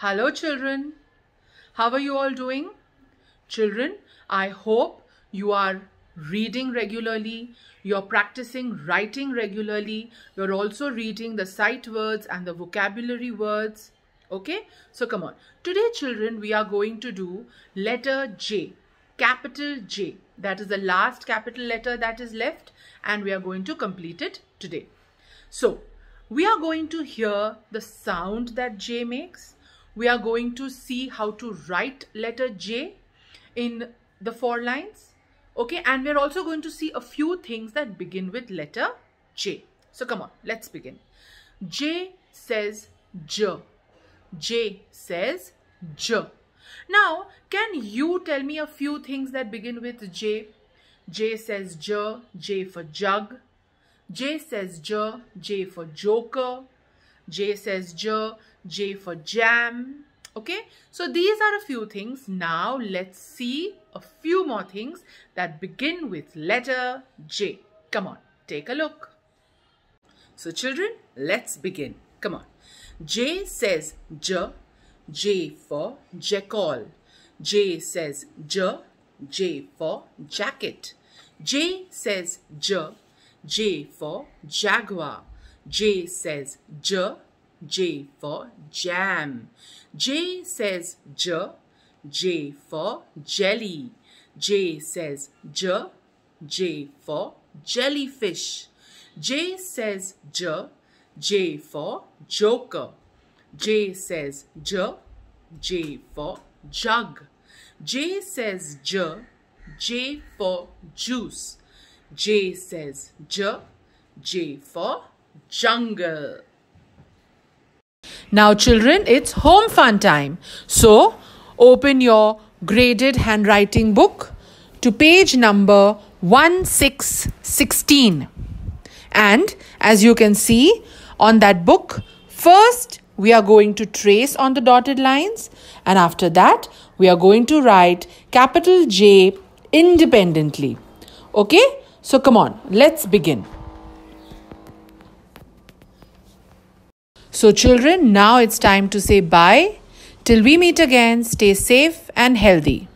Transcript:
Hello children. How are you all doing? Children, I hope you are reading regularly, you're practicing writing regularly, you're also reading the sight words and the vocabulary words. Okay, so come on. Today children, we are going to do letter J, capital J. That is the last capital letter that is left and we are going to complete it today. So, we are going to hear the sound that J makes we are going to see how to write letter J in the four lines. Okay, and we're also going to see a few things that begin with letter J. So come on, let's begin. J says J. J says J. Now, can you tell me a few things that begin with J? J says J, J for jug. J says J, J for joker. J says J, J for jam. Okay, so these are a few things. Now let's see a few more things that begin with letter J. Come on, take a look. So children, let's begin. Come on. J says J, J for jackal. J says J, J for jacket. J says J, J for jaguar. J says J, J for jam. J says J, J for jelly. J says J, J for jellyfish. J says J, J for joker. J says J, J for jug. J says J, J for juice. J says J, J for jungle. Now, children, it's home fun time. So, open your graded handwriting book to page number 1616. And as you can see on that book, first we are going to trace on the dotted lines, and after that, we are going to write capital J independently. Okay, so come on, let's begin. So, children, now it's time to say bye. Till we meet again, stay safe and healthy.